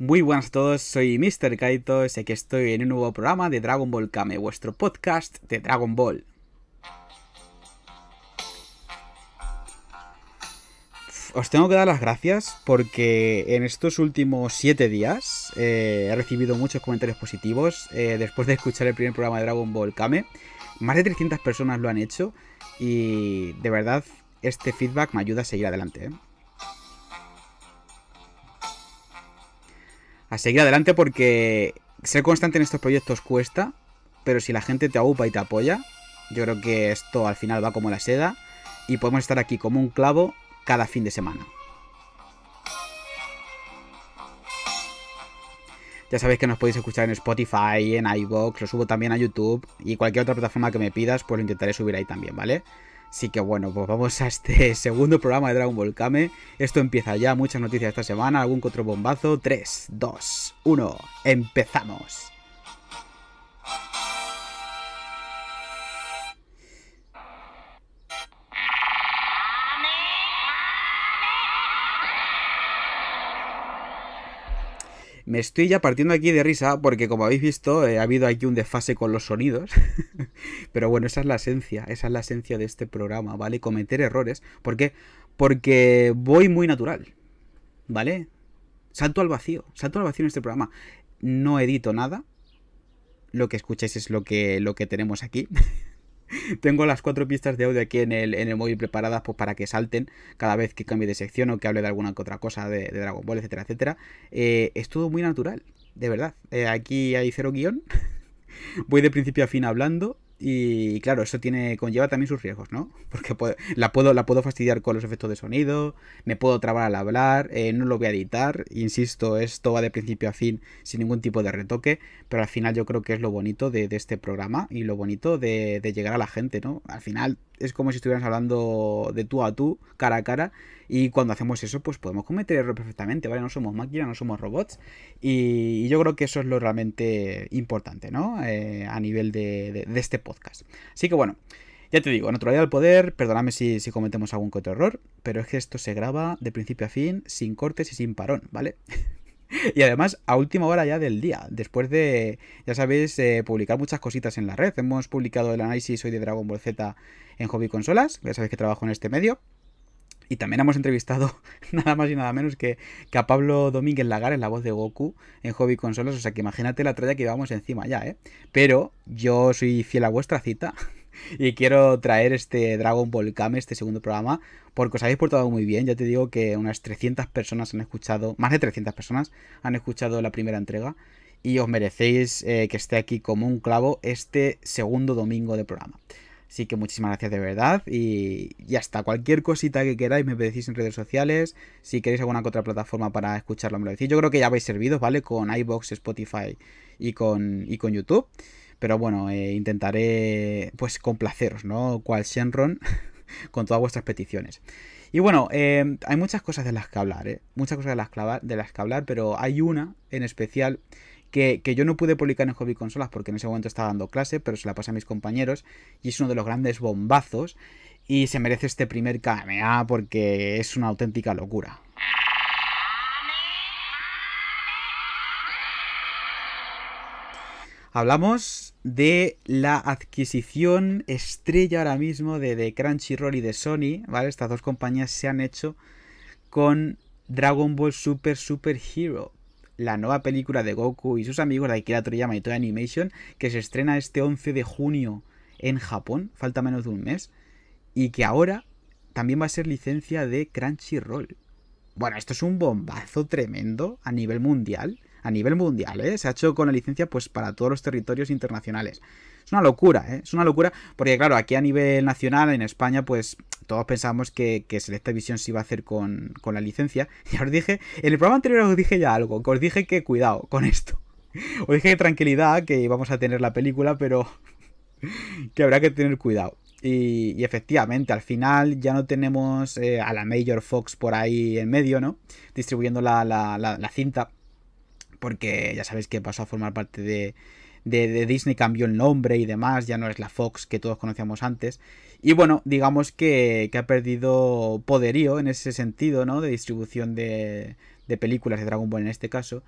Muy buenas a todos, soy Mr. Kaito sé que estoy en un nuevo programa de Dragon Ball Kame, vuestro podcast de Dragon Ball. Os tengo que dar las gracias porque en estos últimos 7 días eh, he recibido muchos comentarios positivos eh, después de escuchar el primer programa de Dragon Ball Kame. Más de 300 personas lo han hecho y de verdad este feedback me ayuda a seguir adelante. ¿eh? a seguir adelante porque ser constante en estos proyectos cuesta, pero si la gente te agupa y te apoya, yo creo que esto al final va como la seda y podemos estar aquí como un clavo cada fin de semana. Ya sabéis que nos podéis escuchar en Spotify, en iVoox, lo subo también a YouTube y cualquier otra plataforma que me pidas, pues lo intentaré subir ahí también, ¿vale? Así que bueno, pues vamos a este segundo programa de Dragon Ball Kame. Esto empieza ya, muchas noticias esta semana, algún otro bombazo. 3, 2, 1, empezamos. Me estoy ya partiendo aquí de risa porque como habéis visto eh, ha habido aquí un desfase con los sonidos. Pero bueno, esa es la esencia, esa es la esencia de este programa, ¿vale? Cometer errores. ¿Por qué? Porque voy muy natural, ¿vale? Salto al vacío, salto al vacío en este programa. No edito nada. Lo que escucháis es lo que, lo que tenemos aquí. tengo las cuatro pistas de audio aquí en el, móvil preparadas pues, para que salten cada vez que cambie de sección o que hable de alguna que otra cosa de, Dragon Ball, etcétera, etcétera. Eh, es todo muy natural, de verdad. Eh, aquí hay cero guión. Voy de principio a fin hablando y claro, eso tiene conlleva también sus riesgos, ¿no? Porque la, puedo, la puedo fastidiar con los efectos de sonido, me puedo trabar al hablar, eh, no lo voy a editar, insisto, esto va de principio a fin sin ningún tipo de retoque, pero al final yo creo que es lo bonito de, este programa y lo bonito de, de llegar a la gente, ¿no? Al final es como si estuvieras hablando de tú a tú, cara a cara, y cuando hacemos eso, pues podemos cometer errores perfectamente, ¿vale? No somos máquinas, no somos robots, y, yo creo que eso es lo realmente importante, ¿no? Eh, a nivel de, de, este podcast. Así que bueno. Ya te digo, naturalidad del poder, Perdóname si, cometemos algún otro error, pero es que esto se graba de principio a fin, sin cortes y sin parón, ¿vale? y además a última hora ya del día, después de, ya sabéis, eh, publicar muchas cositas en la red. Hemos publicado el análisis hoy de Dragon Ball Z en Hobby Consolas, ya sabéis que trabajo en este medio. Y también hemos entrevistado nada más y nada menos que, a Pablo Domínguez Lagar en la voz de Goku en Hobby Consolas. O sea que imagínate la tralla que llevamos encima ya, ¿eh? Pero yo soy fiel a vuestra cita y quiero traer este Dragon Ball Kame, este segundo programa, porque os habéis portado muy bien. Ya te digo que unas 300 personas han escuchado, más de 300 personas han escuchado la primera entrega y os merecéis eh, que esté aquí como un clavo este segundo domingo de programa. Así que muchísimas gracias de verdad y, ya está cualquier cosita que queráis me decís en redes sociales. Si queréis alguna otra plataforma para escucharlo me lo decís. Yo creo que ya habéis servido, ¿vale? Con iBox, Spotify y con, y con YouTube. Pero bueno, eh, intentaré pues complaceros, ¿no? Cual Shenron con todas vuestras peticiones. Y bueno, eh, hay muchas cosas de las que hablar, ¿eh? Muchas cosas de las, de las que hablar, pero hay una en especial que, yo no pude publicar en Hobby Consolas porque en ese momento estaba dando clase, pero se la pasé a mis compañeros y es uno de los grandes bombazos y se merece este primer KMA porque es una auténtica locura. Hablamos de la adquisición estrella ahora mismo de, de Crunchyroll y de Sony, ¿vale? Estas dos compañías se han hecho con Dragon Ball Super Super Hero, la nueva película de Goku y sus amigos de Akira Toriyama y Toy Animation, que se estrena este 11 de junio en Japón, falta menos de un mes, y que ahora también va a ser licencia de Crunchyroll. Bueno, esto es un bombazo tremendo a nivel mundial a nivel mundial, ¿eh? Se ha hecho con la licencia pues para todos los territorios internacionales. Es una locura, ¿eh? Es una locura porque claro, aquí a nivel nacional, en España, pues todos pensamos que, que se iba a hacer con, la licencia. Ya os dije, en el programa anterior os dije ya algo, os dije que cuidado con esto. Os dije que tranquilidad, que íbamos a tener la película, pero que habrá que tener cuidado. Y, efectivamente, al final ya no tenemos eh, a la Major Fox por ahí en medio, ¿no? Distribuyendo la, la, la cinta porque ya sabéis que pasó a formar parte de, de, Disney, cambió el nombre y demás, ya no es la Fox que todos conocíamos antes. Y bueno, digamos que, ha perdido poderío en ese sentido, ¿no? De distribución de, de películas de Dragon Ball en este caso.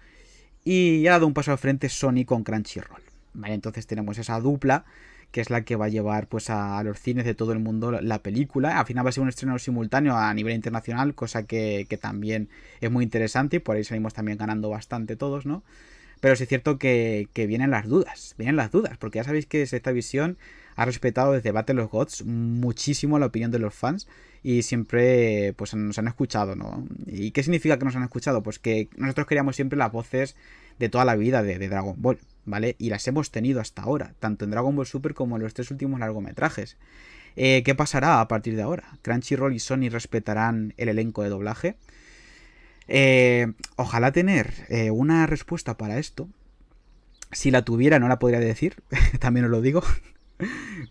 Y ha dado un paso al frente Sony con Crunchyroll. Vale, entonces tenemos esa dupla que es la que va a llevar pues a, los cines de todo el mundo la, película. Al final va a ser un estreno simultáneo a nivel internacional, cosa que, también es muy interesante y por ahí salimos también ganando bastante todos, ¿no? Pero sí es cierto que, vienen las dudas, vienen las dudas, porque ya sabéis que esta visión ha respetado desde Battle of Gods muchísimo la opinión de los fans y siempre pues nos han escuchado, ¿no? ¿Y qué significa que nos han escuchado? Pues que nosotros queríamos siempre las voces de toda la vida de, de Dragon Ball. ¿vale? Y las hemos tenido hasta ahora, tanto en Dragon Ball Super como en los tres últimos largometrajes. Eh, ¿Qué pasará a partir de ahora? ¿Crunchyroll y Sony respetarán el elenco de doblaje? Eh, ojalá tener eh, una respuesta para esto. Si la tuviera, no la podría decir, también os lo digo.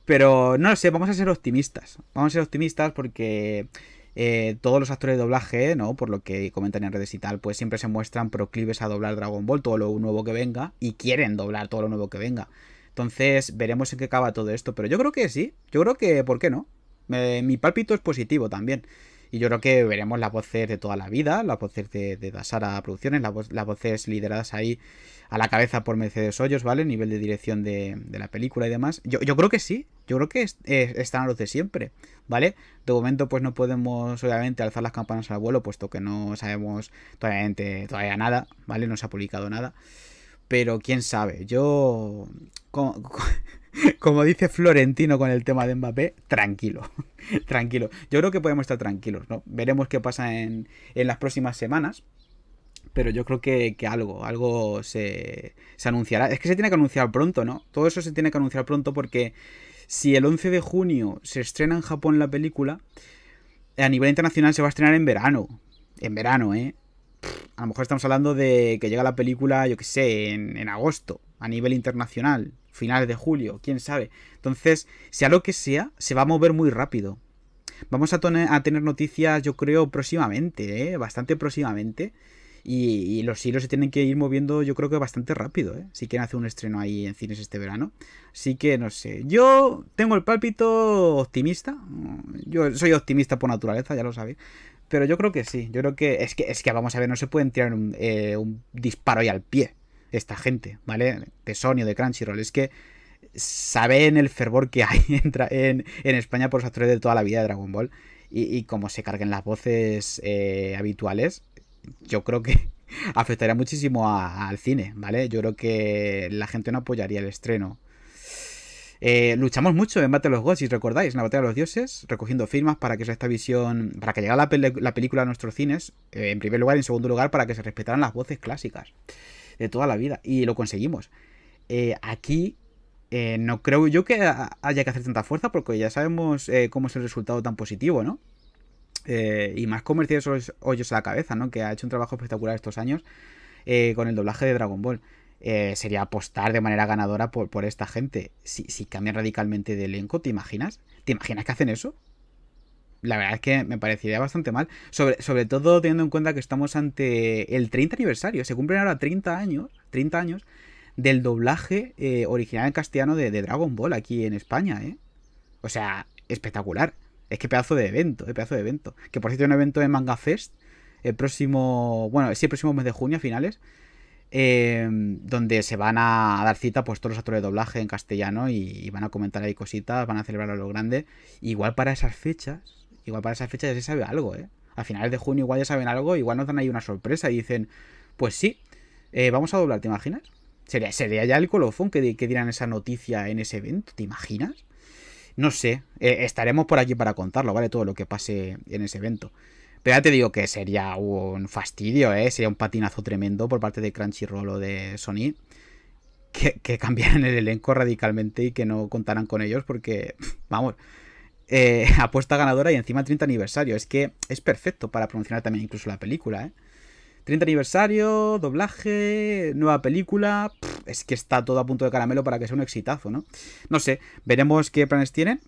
Pero no lo sé, vamos a ser optimistas. Vamos a ser optimistas porque eh, todos los actores de doblaje, ¿no? Por lo que comentan en redes y tal, pues siempre se muestran proclives a doblar Dragon Ball, todo lo nuevo que venga, y quieren doblar todo lo nuevo que venga. Entonces, veremos en qué acaba todo esto, pero yo creo que sí, yo creo que, ¿por qué no? mi pálpito es positivo también. Y yo creo que veremos las voces de toda la vida, las voces de, de Dasara Producciones, las, voces lideradas ahí a la cabeza por Mercedes Hoyos, ¿vale? Nivel de dirección de, la película y demás. Yo, creo que sí, yo creo que están a los de siempre, ¿vale? De momento pues no podemos obviamente alzar las campanas al vuelo, puesto que no sabemos todavía, todavía nada, ¿vale? No se ha publicado nada. Pero quién sabe, yo... Como, dice Florentino con el tema de Mbappé, tranquilo, tranquilo. Yo creo que podemos estar tranquilos, ¿no? Veremos qué pasa en las próximas semanas pero yo creo que, algo, algo se, anunciará. Es que se tiene que anunciar pronto, ¿no? Todo eso se tiene que anunciar pronto porque si el 11 de junio se estrena en Japón la película, a nivel internacional se va a estrenar en verano. En verano, ¿eh? A lo mejor estamos hablando de que llega la película, yo qué sé, en, agosto, a nivel internacional, finales de julio, quién sabe. Entonces, sea lo que sea, se va a mover muy rápido. Vamos a, a tener noticias, yo creo, próximamente, ¿eh? Bastante próximamente. Y, los hilos se tienen que ir moviendo, yo creo que bastante rápido, ¿eh? Si quieren hacer un estreno ahí en cines este verano. Así que no sé. Yo tengo el pálpito optimista. Mm, yo soy optimista por naturaleza, ya lo sabéis. Pero yo creo que sí. Yo creo que es que, es que vamos a ver, no se pueden tirar un, eh, disparo y al pie esta gente, ¿vale? De Sony o de Crunchyroll. Es que saben el fervor que hay en, en, España por los actores de toda la vida de Dragon Ball. Y, y como se carguen las voces eh, habituales, yo creo que afectaría muchísimo al cine, ¿vale? Yo creo que la gente no apoyaría el estreno. Eh, luchamos mucho en Battle los Gods, si recordáis, en la Batalla de los Dioses, recogiendo firmas para que esta visión, para que llegara la, película a nuestros cines, eh, en primer lugar, y en segundo lugar, para que se respetaran las voces clásicas de toda la vida. Y lo conseguimos. Eh, aquí no creo yo que haya que hacer tanta fuerza porque ya sabemos cómo es el resultado tan positivo, ¿no? Eh, y más comerciales hoyos, a la cabeza, ¿no? Que ha hecho un trabajo espectacular estos años eh, con el doblaje de Dragon Ball. Eh, sería apostar de manera ganadora por, por esta gente. Si, si, cambian radicalmente de elenco, ¿te imaginas? ¿Te imaginas que hacen eso? La verdad es que me parecería bastante mal. Sobre, todo teniendo en cuenta que estamos ante el 30 aniversario. Se cumplen ahora 30 años, 30 años del doblaje original en castellano de, de Dragon Ball aquí en España, ¿eh? O sea, espectacular. Es que pedazo de evento, eh, pedazo de evento. Que por cierto hay un evento de Manga Fest el próximo, bueno, sí, el próximo mes de junio a finales, em, donde se van a dar cita pues todos los actores de doblaje en castellano y, van a comentar ahí cositas, van a celebrar a lo grande. Igual para esas fechas, igual para esas fechas ya se sabe algo, ¿eh? A finales de junio igual ya saben algo, igual nos dan ahí una sorpresa y dicen, pues sí, eh, vamos a doblar, ¿te imaginas? Sería, sería ya el colofón que, que dieran esa noticia en ese evento, ¿te imaginas? No sé, eh, estaremos por aquí para contarlo, ¿vale? Todo lo que pase en ese evento. Pero ya te digo que sería un fastidio, ¿eh? Sería un patinazo tremendo por parte de Crunchyroll o de Sony que, que cambiaran el elenco radicalmente y que no contaran con ellos porque, vamos, eh, apuesta ganadora y encima 30 aniversario. Es que es perfecto para promocionar también incluso la película, ¿eh? 30 aniversario, doblaje, nueva película. es que está todo a punto de caramelo para que sea un exitazo, ¿no? No sé, veremos qué planes tienen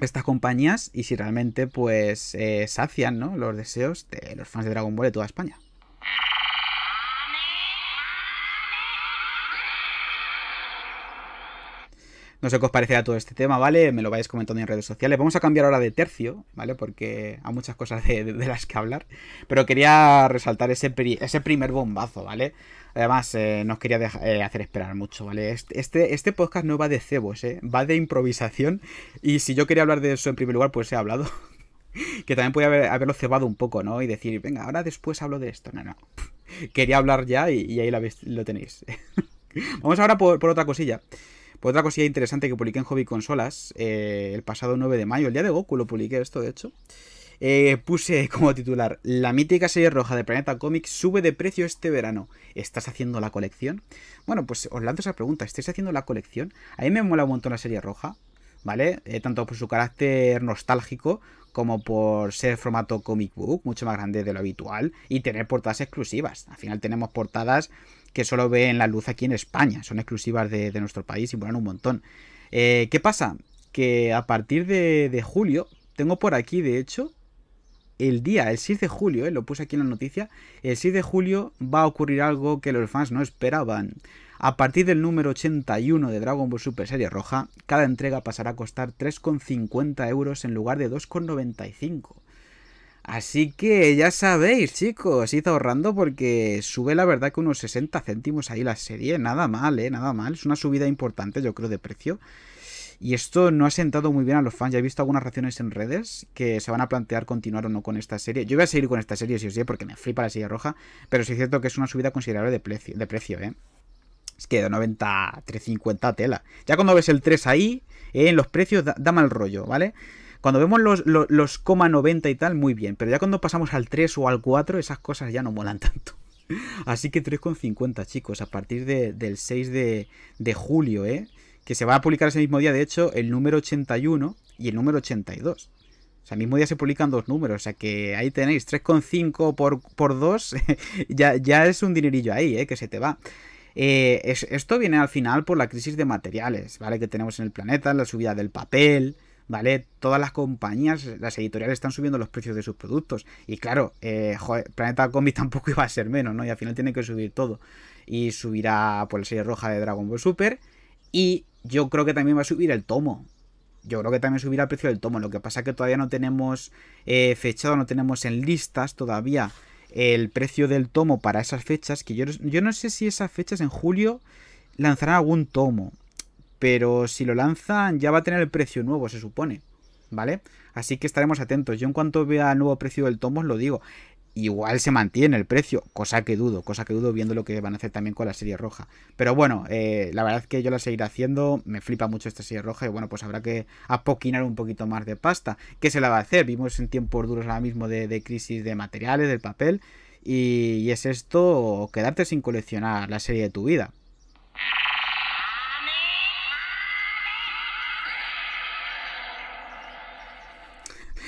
estas compañías y si realmente pues eh, sacian ¿no? los deseos de los fans de Dragon Ball de toda España. No sé qué os parece a todo este tema, ¿vale? Me lo vais comentando en redes sociales. Vamos a cambiar ahora de tercio, ¿vale? Porque hay muchas cosas de, las que hablar. Pero quería resaltar ese, ese primer bombazo, ¿vale? Además, eh, no os quería eh, hacer esperar mucho, ¿vale? Este, este, este podcast no va de cebos, ¿eh? Va de improvisación. Y si yo quería hablar de eso en primer lugar, pues he hablado que también podía haberlo cebado un poco, ¿no? Y decir, venga, ahora después hablo de esto. No, no. Quería hablar ya y, ahí lo, lo tenéis. Vamos ahora por, por, otra cosilla. Pues otra cosilla interesante que publiqué en Hobby Consolas eh, el pasado 9 de mayo, el día de Goku lo publiqué esto, de hecho. Eh, puse como titular, la mítica serie roja de Planeta Comics sube de precio este verano. ¿Estás haciendo la colección? Bueno, pues os lanzo esa pregunta, ¿estáis haciendo la colección? A mí me mola un montón la serie roja, ¿vale? Eh, tanto por su carácter nostálgico como por ser formato comic book, mucho más grande de lo habitual, y tener portadas exclusivas. Al final tenemos portadas que solo en la luz aquí en España, son exclusivas de, nuestro país y molan un montón. Eh, ¿Qué pasa? Que a partir de, julio, tengo por aquí de hecho, el día, el 6 de julio, eh, lo puse aquí en la noticia, el 6 de julio va a ocurrir algo que los fans no esperaban. A partir del número 81 de Dragon Ball Super Serie Roja, cada entrega pasará a costar 3,50 euros en lugar de 2,95. Así que ya sabéis, chicos, id ahorrando porque sube la verdad que unos 60 céntimos ahí la serie. Nada mal, ¿eh? Nada mal. Es una subida importante, yo creo, de precio. Y esto no ha sentado muy bien a los fans. Ya he visto algunas reacciones en redes que se van a plantear continuar o no con esta serie. Yo voy a seguir con esta serie, si os sé, porque me flipa la silla roja. Pero sí es cierto que es una subida considerable de precio, de precio ¿eh? Es que de 90 350 tela. Ya cuando ves el 3 ahí, eh, en los precios da, mal rollo, ¿vale? Cuando vemos los, los, coma 90 y tal, muy bien, pero ya cuando pasamos al 3 o al 4, esas cosas ya no molan tanto. Así que 3,50 chicos, a partir del 6 de, de julio, ¿eh? que se va a publicar ese mismo día, de hecho, el número 81 y el número 82. O sea, el mismo día se publican dos números, o sea que ahí tenéis 3,5 por, por 2, ya, es un dinerillo ahí, ¿eh? que se te va. Eh, esto viene al final por la crisis de materiales, ¿vale? Que tenemos en el planeta, la subida del papel, ¿vale? Todas las compañías, las editoriales están subiendo los precios de sus productos. Y claro, eh, Planeta Combi tampoco iba a ser menos, ¿no? Y al final tiene que subir todo. Y subirá por la serie roja de Dragon Ball Super. Y yo creo que también va a subir el tomo. Yo creo que también subirá el precio del tomo. Lo que pasa es que todavía no tenemos eh, fechado, no tenemos en listas todavía el precio del tomo para esas fechas. Que yo, yo no sé si esas fechas en julio lanzarán algún tomo pero si lo lanzan ya va a tener el precio nuevo, se supone, ¿vale? Así que estaremos atentos. Yo en cuanto vea el nuevo precio del tomo os lo digo. Igual se mantiene el precio, cosa que dudo, cosa que dudo viendo lo que van a hacer también con la serie roja. Pero bueno, eh, la verdad es que yo la seguiré haciendo, me flipa mucho esta serie roja y bueno, pues habrá que apoquinar un poquito más de pasta. ¿Qué se la va a hacer? Vimos en tiempos duros ahora mismo de, crisis de materiales, del papel, y, y es esto, quedarte sin coleccionar la serie de tu vida.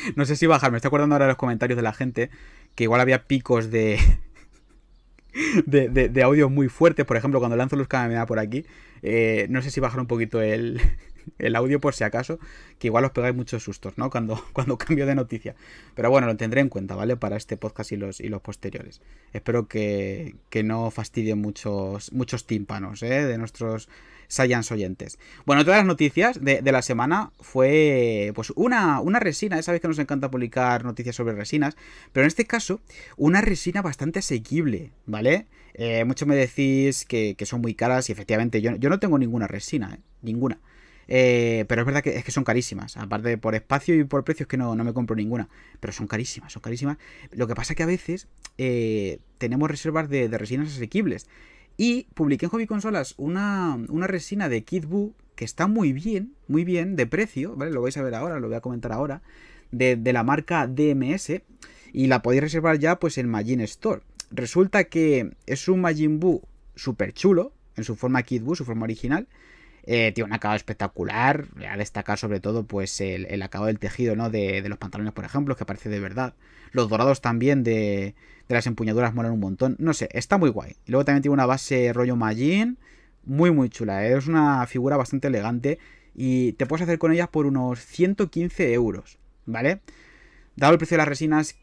no sé si bajar. Me estoy acordando ahora de los comentarios de la gente que igual había picos de. De, muy fuertes, por ejemplo, cuando lanzo luz da por aquí, eh, no sé si bajar un poquito el, audio por si acaso, que igual os pegáis muchos sustos, ¿no? Cuando, cuando cambio de noticia. Pero bueno, lo tendré en cuenta, ¿vale? Para este podcast y los, y los posteriores. Espero que, no fastidien muchos, muchos tímpanos, ¿eh? De nuestros Saiyans oyentes. Bueno, de las noticias de, la semana fue pues una, resina. sabéis que nos encanta publicar noticias sobre resinas, pero en este caso, una resina bastante asequible, ¿vale? Eh, muchos me decís que, son muy caras y efectivamente yo, yo no tengo ninguna resina, ¿eh? ninguna. Eh, pero es verdad que, es que son carísimas. Aparte por espacio y por precios que no, me compro ninguna. Pero son carísimas, son carísimas. Lo que pasa que a veces tenemos reservas de, resinas asequibles. Y publiqué en Hobby Consolas una, resina de Kid Buu que está muy bien, muy bien de precio, ¿vale? Lo vais a ver ahora, lo voy a comentar ahora, de, la marca DMS y la podéis reservar ya pues en Majin Store. Resulta que es un Majin Buu súper chulo, en su forma Kid Buu, su forma original, eh, tiene un acabado espectacular. A destacar sobre todo pues el, el acabado del tejido, ¿no? De, de, los pantalones, por ejemplo, que parece de verdad. Los dorados también de, las empuñaduras molan un montón. No sé, está muy guay. Y luego también tiene una base rollo Majin, muy muy chula. ¿eh? Es una figura bastante elegante y te puedes hacer con ella por unos 115 euros, ¿vale? Dado el precio de las resinas,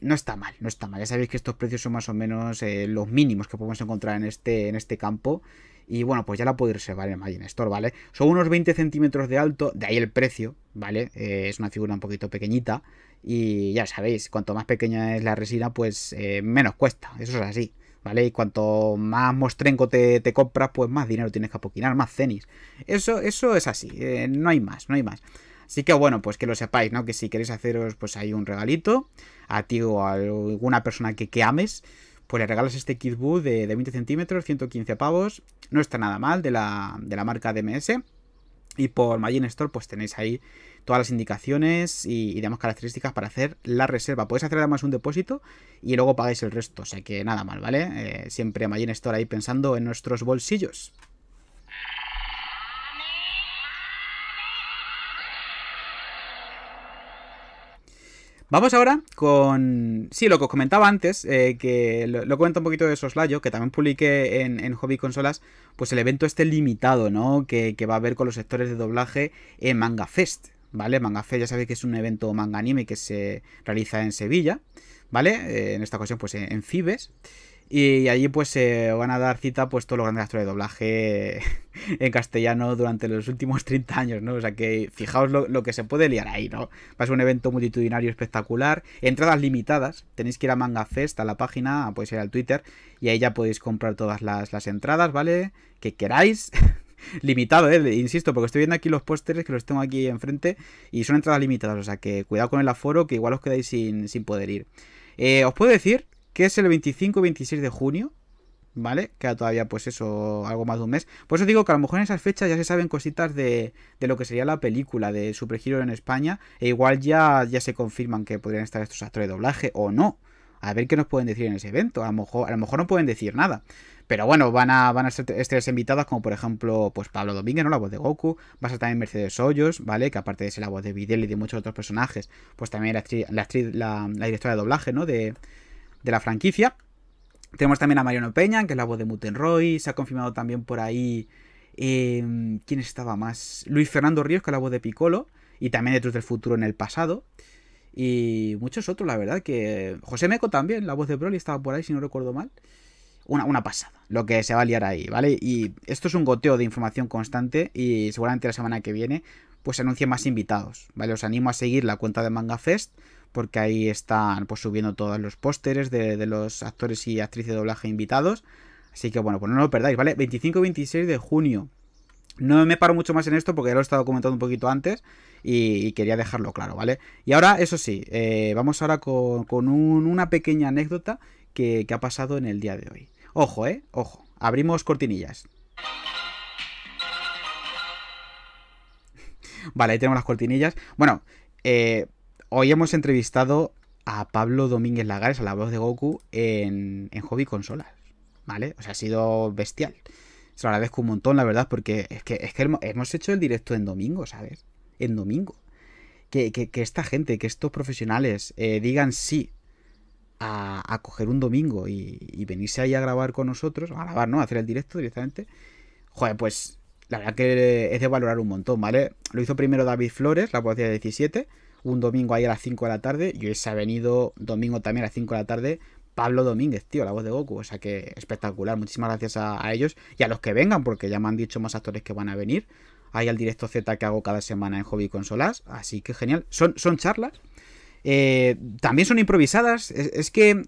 no está mal, no está mal. Ya sabéis que estos precios son más o menos eh, los mínimos que podemos encontrar en este, en este campo. Y bueno, pues ya la podéis reservar en Magic Store, ¿vale? Son unos 20 centímetros de alto, de ahí el precio, ¿vale? Eh, es una figura un poquito pequeñita. Y ya sabéis, cuanto más pequeña es la resina, pues eh, menos cuesta. Eso es así. ¿Vale? Y cuanto más mostrenco te, te, compras, pues más dinero tienes que apoquinar, más cenis. Eso, eso es así, eh, no hay más, no hay más. Así que bueno, pues que lo sepáis, ¿no? Que si queréis haceros pues hay un regalito, a ti o a alguna persona que, que ames, pues le regalas este Kid de, de 20 centímetros, 115 pavos, no está nada mal, de la, de la marca DMS. Y por Magin Store pues tenéis ahí todas las indicaciones y, digamos demás características para hacer la reserva. Podéis hacer además un depósito y luego pagáis el resto, o sea que nada mal, ¿vale? Eh, siempre Magin Store ahí pensando en nuestros bolsillos. Vamos ahora con. Sí, lo que os comentaba antes, eh, que lo, lo, un poquito de Soslayo, que también publiqué en, Hobby Consolas, pues el evento este limitado, ¿no? Que, va a haber con los sectores de doblaje en Manga Fest, ¿vale? Manga Fest ya sabéis que es un evento manga anime que se realiza en Sevilla, ¿vale? Eh, en esta ocasión, pues en, Cibes. Y allí pues se van a dar cita pues todos los grandes actores de doblaje en castellano durante los últimos 30 años, ¿no? O sea que fijaos lo, que se puede liar ahí, ¿no? Va a ser un evento multitudinario espectacular, entradas limitadas, tenéis que ir a Manga Fest, a la página, podéis ir al Twitter y ahí ya podéis comprar todas las, entradas, ¿vale? Que queráis. Limitado, ¿eh? insisto, porque estoy viendo aquí los pósteres que los tengo aquí enfrente y son entradas limitadas, o sea que cuidado con el aforo que igual os quedáis sin, sin poder ir. Eh, os puedo decir que es el 25 26 de junio, ¿vale? Queda todavía, pues eso, algo más de un mes. Por eso digo que a lo mejor en esas fechas ya se saben cositas de, lo que sería la película de Super Hero en España, e igual ya, ya se confirman que podrían estar estos actores de doblaje o no. A ver qué nos pueden decir en ese evento. A lo mejor, a lo mejor no pueden decir nada. Pero bueno, van a, van a ser estrellas invitadas, como por ejemplo, pues Pablo Domínguez, ¿no? La voz de Goku. Va a ser también Mercedes Hoyos, ¿vale? Que aparte de ser la voz de Videl y de muchos otros personajes, pues también la la directora de doblaje, ¿no? De, de la franquicia. Tenemos también a Mariano Peña, que es la voz de Mutenroy. Se ha confirmado también por ahí. Em, ¿Quién estaba más? Luis Fernando Ríos, que es la voz de Piccolo. Y también de del Futuro en el pasado. Y muchos otros, la verdad, que. José Meco también, la voz de Broly, estaba por ahí, si no recuerdo mal. Una, una, pasada, lo que se va a liar ahí, ¿vale? Y esto es un goteo de información constante y seguramente la semana que viene pues anuncien más invitados, ¿vale? Os animo a seguir la cuenta de Manga Fest porque ahí están pues subiendo todos los pósteres de, los actores y actrices de doblaje invitados. Así que bueno, pues no lo perdáis, ¿vale? 25 y 26 de junio. No me paro mucho más en esto porque ya lo he estado comentando un poquito antes y, quería dejarlo claro, ¿vale? Y ahora, eso sí, eh, vamos ahora con, con una pequeña anécdota que, que ha pasado en el día de hoy. Ojo, ¿eh? Ojo. Abrimos cortinillas. Vale, ahí tenemos las cortinillas. Bueno, eh, Hoy hemos entrevistado a Pablo Domínguez Lagares, a la voz de Goku, en, Hobby Consolas. ¿Vale? O sea, ha sido bestial. Se lo agradezco un montón, la verdad, porque es que, hemos hecho el directo en domingo, ¿sabes? En domingo. Que, esta gente, que estos profesionales eh, digan sí a, coger un domingo y, venirse ahí a grabar con nosotros, a grabar, ¿no? A hacer el directo directamente. Joder, pues la verdad que es de valorar un montón, ¿vale? Lo hizo primero David Flores, la de 17 un domingo ahí a las 5 de la tarde y hoy se ha venido domingo también a las 5 de la tarde Pablo Domínguez, tío, la voz de Goku. O sea que espectacular. Muchísimas gracias a, ellos y a los que vengan, porque ya me han dicho más actores que van a venir. Hay al directo Z que hago cada semana en Hobby Consolas. Así que genial. Son, son charlas. Eh, también son improvisadas. Es, que.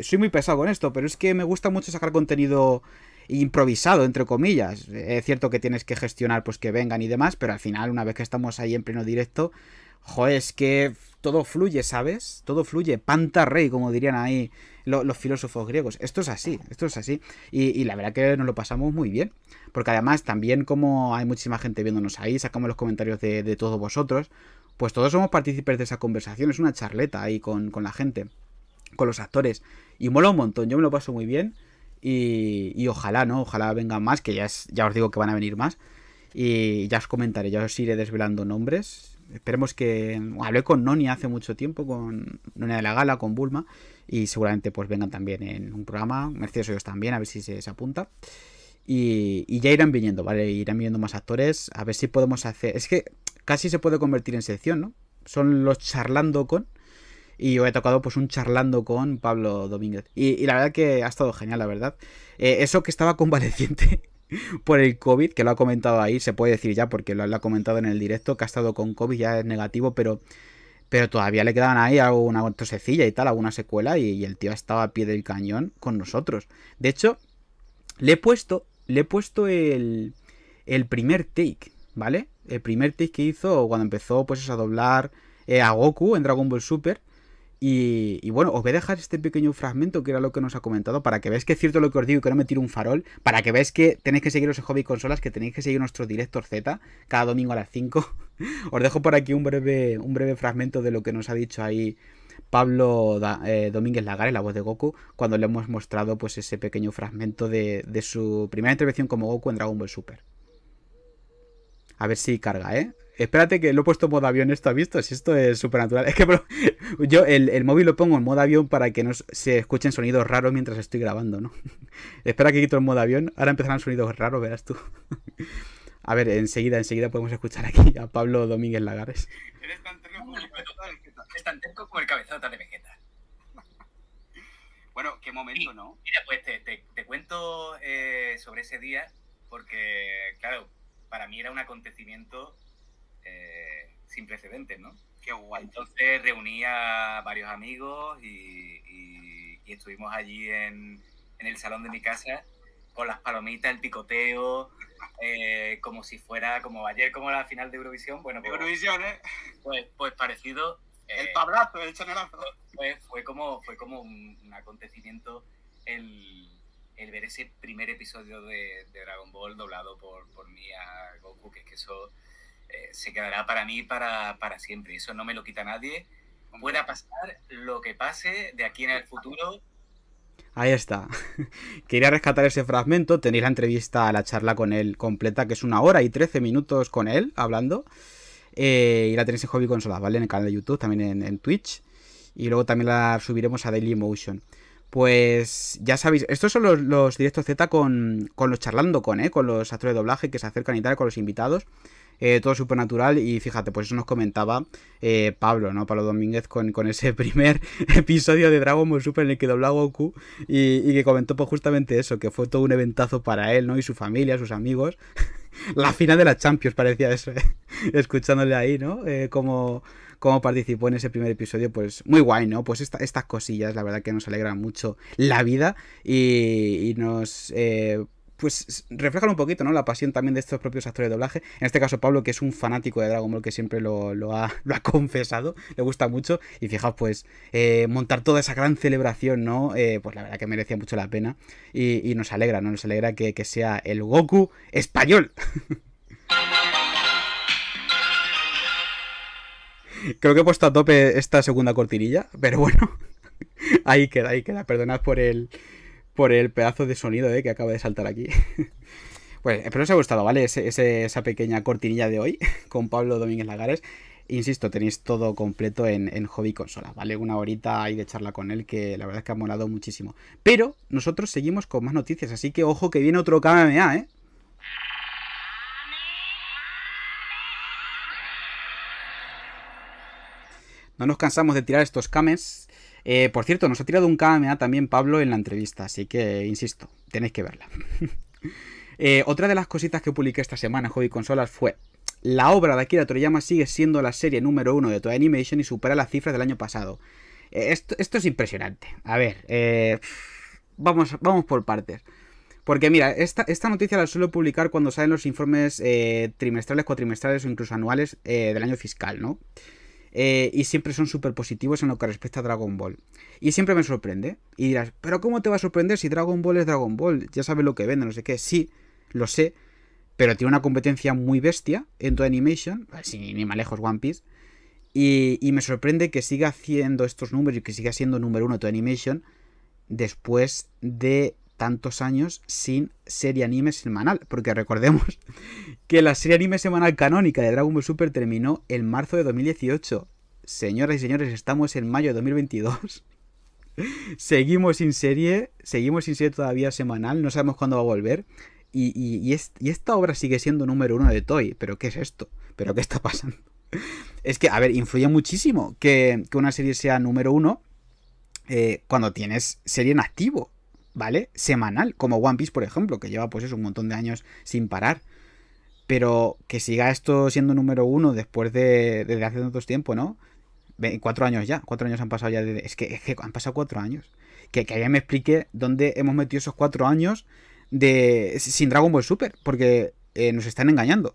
soy muy pesado con esto, pero es que me gusta mucho sacar contenido improvisado, entre comillas. Es cierto que tienes que gestionar pues que vengan y demás, pero al final, una vez que estamos ahí en pleno directo, joder, es que todo fluye, ¿sabes? Todo fluye, panta rey, como dirían ahí los, filósofos griegos. Esto es así, esto es así. Y, la verdad que nos lo pasamos muy bien. Porque además también como hay muchísima gente viéndonos ahí, sacamos los comentarios de, de todos vosotros, pues todos somos partícipes de esa conversación, es una charleta ahí con, con, la gente, con los actores. Y mola un montón, yo me lo paso muy bien. Y, y ojalá, ¿no? Ojalá vengan más, que ya, es, ya os digo que van a venir más. Y ya os comentaré, ya os iré desvelando nombres esperemos que... Hablé con Noni hace mucho tiempo, con Noni de la Gala, con Bulma, y seguramente pues vengan también en un programa, Mercedes ellos también, a ver si se, apunta. Y, y, ya irán viniendo, ¿vale? Irán viniendo más actores, a ver si podemos hacer... Es que casi se puede convertir en sección, ¿no? Son los charlando con... Y yo he tocado pues un charlando con Pablo Domínguez. Y, la verdad que ha estado genial, la verdad. Eh, eso que estaba convaleciente por el COVID, que lo ha comentado ahí, se puede decir ya porque lo, ha comentado en el directo, que ha estado con COVID, ya es negativo, pero, pero todavía le quedaban ahí alguna tosecilla y tal, alguna secuela, y, el tío ha estado a pie del cañón con nosotros. De hecho, le he puesto, le he puesto el, el primer take, ¿vale? El primer take que hizo cuando empezó pues a doblar eh, a Goku en Dragon Ball Super y, bueno, os voy a dejar este pequeño fragmento que era lo que nos ha comentado para que veáis que es cierto lo que os digo y que no me tiro un farol, para que veáis que tenéis que seguir en Hobby Consolas, que tenéis que seguir nuestro Director Z cada domingo a las 5. Os dejo por aquí un breve, un breve fragmento de lo que nos ha dicho ahí Pablo eh, Domínguez Lagares, la voz de Goku, cuando le hemos mostrado pues ese pequeño fragmento de, de su primera intervención como Goku en Dragon Ball Super. A ver si carga, ¿eh? Espérate que lo he puesto en modo avión, esto ha visto, si esto es supernatural. Es que yo el, móvil lo pongo en modo avión para que no se escuchen sonidos raros mientras estoy grabando, ¿no? Espera que quito el modo avión, ahora empezarán sonidos raros, verás tú. a ver, enseguida, enseguida podemos escuchar aquí a Pablo Domínguez Lagares. Eres tan terco como el cabezota de Vegeta. bueno, qué momento, ¿no? Mira, pues te, cuento eh, sobre ese día porque era un acontecimiento eh, sin precedentes, ¿no? Qué guay. Entonces reuní a varios amigos y, estuvimos allí en, el salón de mi casa con las palomitas, el picoteo, eh, como si fuera, como ayer, como la final de Eurovisión. Bueno, pues, Eurovisión, ¿eh? Pues, pues parecido. Eh, el pabrazo, el chanelazo. Pues, fue como, fue como un, un acontecimiento el el ver ese primer episodio de, Dragon Ball doblado por, por mí a Goku, que es que eso eh, se quedará para mí para, siempre. Eso no me lo quita nadie. Pueda pasar lo que pase de aquí en el futuro, Ahí está. Quería rescatar ese fragmento. Tenéis la entrevista, la charla con él completa, que es una hora y trece minutos con él hablando. Eh, y la tenéis en Hobby Consolas, ¿vale? En el canal de YouTube, también en, en Twitch. Y luego también la subiremos a Daily Motion. Pues ya sabéis, estos son los, directos Z con, los charlando con, ¿eh? con los actores de doblaje que se acercan y tal, con los invitados. Eh, todo todo natural y fíjate, pues eso nos comentaba eh, Pablo, ¿no? Pablo Domínguez con, ese primer episodio de Dragon Ball Super en el que doblaba Goku y, y, que comentó pues justamente eso, que fue todo un eventazo para él, ¿no? Y su familia, sus amigos. la final de la Champions parecía eso. ¿eh? escuchándole ahí, ¿no? Eh, como, como participó en ese primer episodio, pues muy guay, ¿no? Pues estas cosillas, la verdad que nos alegran mucho la vida y, nos... Eh, pues reflejan un poquito, ¿no? La pasión también de estos propios actores de doblaje. En este caso, Pablo, que es un fanático de Dragon Ball, que siempre lo, lo, ha, confesado, le gusta mucho. Y fijaos, pues, eh, montar toda esa gran celebración, ¿no? pues la verdad que merecía mucho la pena. Y, nos alegra, ¿no? Nos alegra que, que sea el Goku español. Creo que he puesto a tope esta segunda cortinilla, pero bueno. Ahí queda, ahí queda. Perdonad por el, por el pedazo de sonido eh, que acaba de saltar aquí. Pues espero os haya gustado, ¿vale? esa pequeña cortinilla de hoy con Pablo Domínguez Lagares. Insisto, tenéis todo completo en, en, Hobby Consola, ¿vale? Una horita ahí de charla con él que la verdad es que ha molado muchísimo. Pero nosotros seguimos con más noticias, así que ojo que viene otro KMA, ¿eh? No nos cansamos de tirar estos cames. Eh, por cierto, nos ha tirado un Kamehameha ¿ah? también Pablo en la entrevista, así que, insisto, tenéis que verla. Eh, otra de las cositas que publiqué esta semana en Hobby Consolas fue... La obra de Akira Toriyama sigue siendo la serie número uno de toda Animation y supera las cifras del año pasado. Eh, esto, es impresionante. A ver, vamos, vamos por partes. Porque mira, esta, esta, noticia la suelo publicar cuando salen los informes trimestrales, cuatrimestrales o incluso anuales del año fiscal, ¿no? Eh, y siempre son súper positivos en lo que respecta a Dragon Ball. Y siempre me sorprende. Y dirás, pero ¿cómo te va a sorprender si Dragon Ball es Dragon Ball? Ya sabes lo que vende, no sé qué. Sí, lo sé, pero tiene una competencia muy bestia en tu animation, así ni más lejos One Piece. Y, y, me sorprende que siga haciendo estos números y que siga siendo número uno tu animation después de tantos años sin serie anime semanal. Porque recordemos que la serie anime semanal canónica de Dragon Ball Super terminó en marzo de 2018. Señoras y señores, estamos en mayo de 2022. seguimos sin serie, seguimos sin serie todavía semanal, no sabemos cuándo va a volver. Y, esta obra sigue siendo número uno de Toy. ¿Pero qué es esto? ¿Pero qué está pasando? es que, a ver, influye muchísimo que, una serie sea número uno eh, cuando tienes serie en activo. ¿vale? Semanal, como One Piece, por ejemplo, que lleva pues eso un montón de años sin parar. Pero que siga esto siendo número uno después de, de hace tantos tiempos ¿no? Cuatro años ya, cuatro años han pasado ya. es, que, han pasado cuatro años. Que, alguien me explique dónde hemos metido esos cuatro años de sin Dragon Ball Super, porque eh, nos están engañando.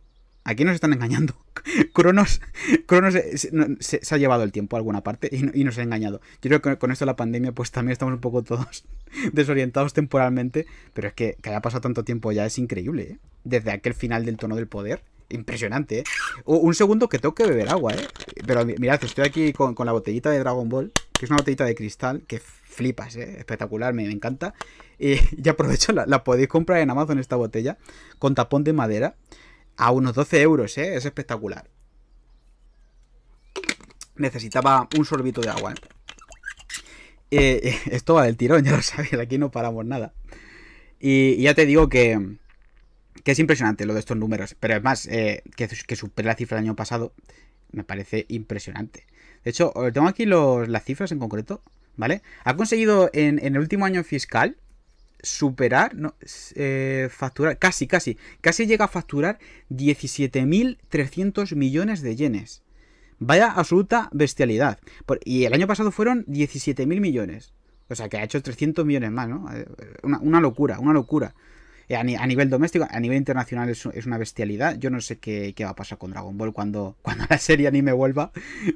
Aquí nos están engañando. Cronos, Cronos se, ha llevado el tiempo a alguna parte y, nos ha engañado. Yo creo que con esto de la pandemia, pues también estamos un poco todos desorientados temporalmente. Pero es que, que haya pasado tanto tiempo ya es increíble, ¿eh? Desde aquel final del tono del poder. Impresionante, ¿eh? un segundo que tengo que beber agua, ¿eh? Pero mirad, estoy aquí con, la botellita de Dragon Ball, que es una botellita de cristal, que flipas, ¿eh? Espectacular, me, encanta. Y, aprovecho, la podéis comprar en Amazon esta botella, con tapón de madera a unos 12 euros, ¿eh? Es espectacular. Necesitaba un sorbito de agua, ¿eh? Eh, eh, esto va del tirón, ya lo sabía. aquí no paramos nada. Y, ya te digo que, es impresionante lo de estos números, pero es más, que, supera la cifra del año pasado, me parece impresionante. De hecho, tengo aquí las cifras en concreto, ¿vale? Ha conseguido en el último año fiscal superar, no, eh, facturar, casi, casi, casi llega a facturar 17.300 millones de yenes. Vaya absoluta bestialidad. y el año pasado fueron 17.000 millones. O sea, que ha hecho 300 millones más, ¿no? Eh, una locura, una locura. Eh, a, nivel doméstico, a nivel internacional es, una bestialidad. Yo no sé qué, va a pasar con Dragon Ball cuando, cuando la serie anime vuelva,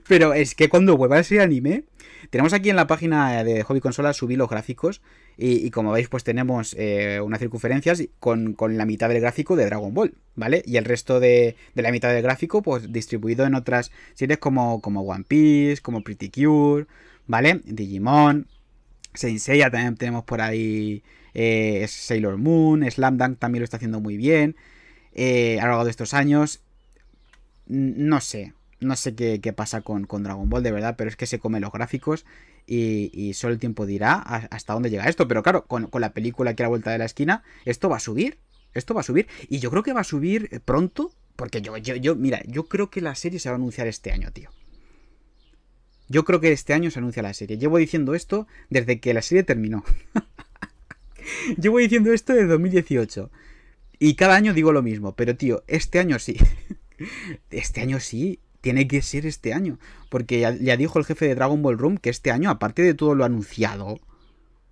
pero es que cuando vuelva la serie anime, tenemos aquí en la página de Hobby Consola subí los gráficos y, como veis pues tenemos eh, unas circunferencias con, con, la mitad del gráfico de Dragon Ball, ¿vale? Y el resto de, la mitad del gráfico pues distribuido en otras series como, como One Piece, como Pretty Cure, ¿vale? Digimon, Sensei también tenemos por ahí eh, Sailor Moon, Slam Dunk también lo está haciendo muy bien eh, a lo largo de estos años. No sé, no sé qué, pasa con, Dragon Ball de verdad, pero es que se come los gráficos y, solo el tiempo dirá hasta dónde llega esto. Pero claro, con, la película que a la vuelta de la esquina, esto va a subir, esto va a subir y yo creo que va a subir pronto. Porque yo, yo, yo, mira, yo creo que la serie se va a anunciar este año, tío. Yo creo que este año se anuncia la serie. Llevo diciendo esto desde que la serie terminó. Yo voy diciendo esto desde 2018. Y cada año digo lo mismo, pero tío, este año sí. Este año sí, tiene que ser este año. Porque ya, dijo el jefe de Dragon Ball Room que este año, aparte de todo lo anunciado,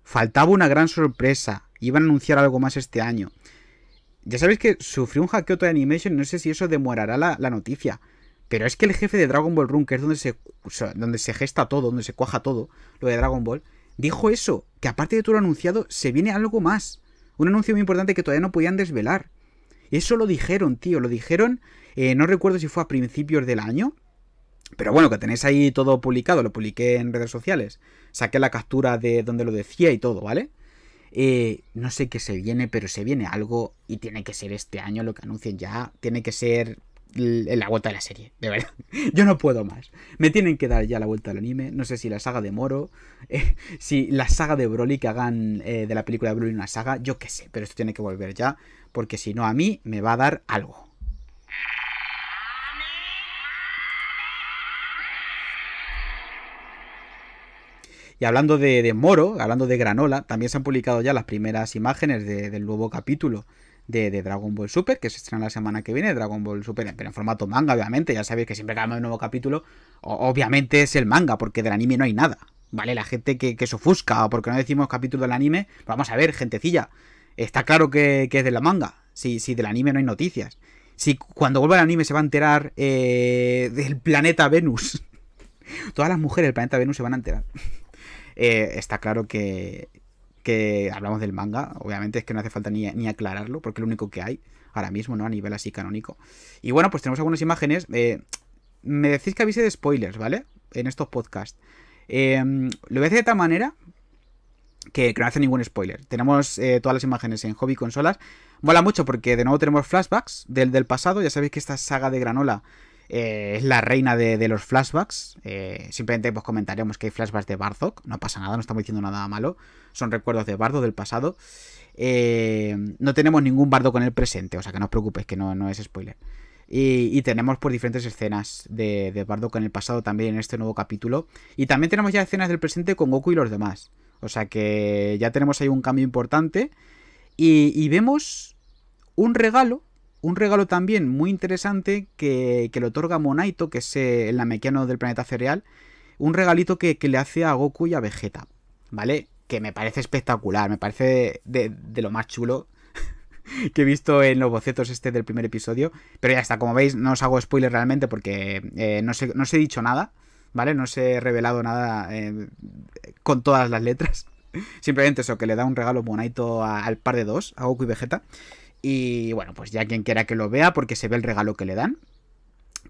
faltaba una gran sorpresa. Iban a anunciar algo más este año. Ya sabéis que sufrió un hackeo de Animation, no sé si eso demorará la, la, noticia. Pero es que el jefe de Dragon Ball Room, que es donde se, donde se gesta todo, donde se cuaja todo, lo de Dragon Ball, dijo eso, que aparte de todo lo anunciado, se viene algo más. Un anuncio muy importante que todavía no podían desvelar. Eso lo dijeron, tío, lo dijeron, eh, no recuerdo si fue a principios del año, pero bueno, que tenéis ahí todo publicado, lo publiqué en redes sociales, saqué la captura de donde lo decía y todo, ¿vale? Eh, no sé qué se viene, pero se viene algo y tiene que ser este año lo que anuncien ya, tiene que ser la vuelta de la serie, de verdad. Yo no puedo más. Me tienen que dar ya la vuelta al anime. No sé si la saga de Moro, eh, si la saga de Broly que hagan eh, de la película de Broly una saga, yo qué sé, pero esto tiene que volver ya, porque si no a mí me va a dar algo. Y hablando de, Moro, hablando de Granola, también se han publicado ya las primeras imágenes del nuevo capítulo de, Dragon Ball Super, que se estrena la semana que viene, Dragon Ball Super, pero en formato manga, obviamente, ya sabéis que siempre que hay un nuevo capítulo, obviamente es el manga, porque del anime no hay nada, ¿vale? La gente que, se ofusca, o porque no decimos capítulo del anime, pues vamos a ver, gentecilla, está claro que, es de la manga, si, si del anime no hay noticias. Si cuando vuelva el anime se va a enterar eh, del planeta Venus. Todas las mujeres del planeta Venus se van a enterar. Eh, está claro que, que hablamos del manga, obviamente es que no hace falta ni, ni aclararlo, porque es lo único que hay ahora mismo, ¿no? A nivel así canónico. Y bueno, pues tenemos algunas imágenes. Eh, me decís que avise de spoilers, ¿vale? En estos podcasts. Em, lo voy a hacer de tal manera que, no hace ningún spoiler. Tenemos eh, todas las imágenes en hobby consolas. Mola mucho porque de nuevo tenemos flashbacks del, del pasado. Ya sabéis que esta saga de Granola eh, es la reina de, los flashbacks. Eh, simplemente pues, comentaremos que hay flashbacks de Bardock, no pasa nada, no estamos diciendo nada malo. Son recuerdos de Bardo del pasado. Eh, no tenemos ningún Bardo con el presente, o sea que no os preocupéis, que no, es spoiler. Y, tenemos por pues, diferentes escenas de, de Bardock en el pasado también en este nuevo capítulo. Y también tenemos ya escenas del presente con Goku y los demás. O sea que ya tenemos ahí un cambio importante. y vemos un regalo un regalo también muy interesante que, que le otorga Monaito, que es eh, el namekiano del planeta cereal. Un regalito que, le hace a Goku y a Vegeta. ¿Vale? Que me parece espectacular, me parece de, lo más chulo que he visto en los bocetos este del primer episodio. Pero ya está, como veis, no os hago spoiler realmente porque eh, no, os, no, he dicho nada, ¿vale? No os he revelado nada eh, con todas las letras. Simplemente eso, que le da un regalo Monaito al par de dos, a Goku y Vegeta. Y bueno, pues ya quien quiera que lo vea, porque se ve el regalo que le dan,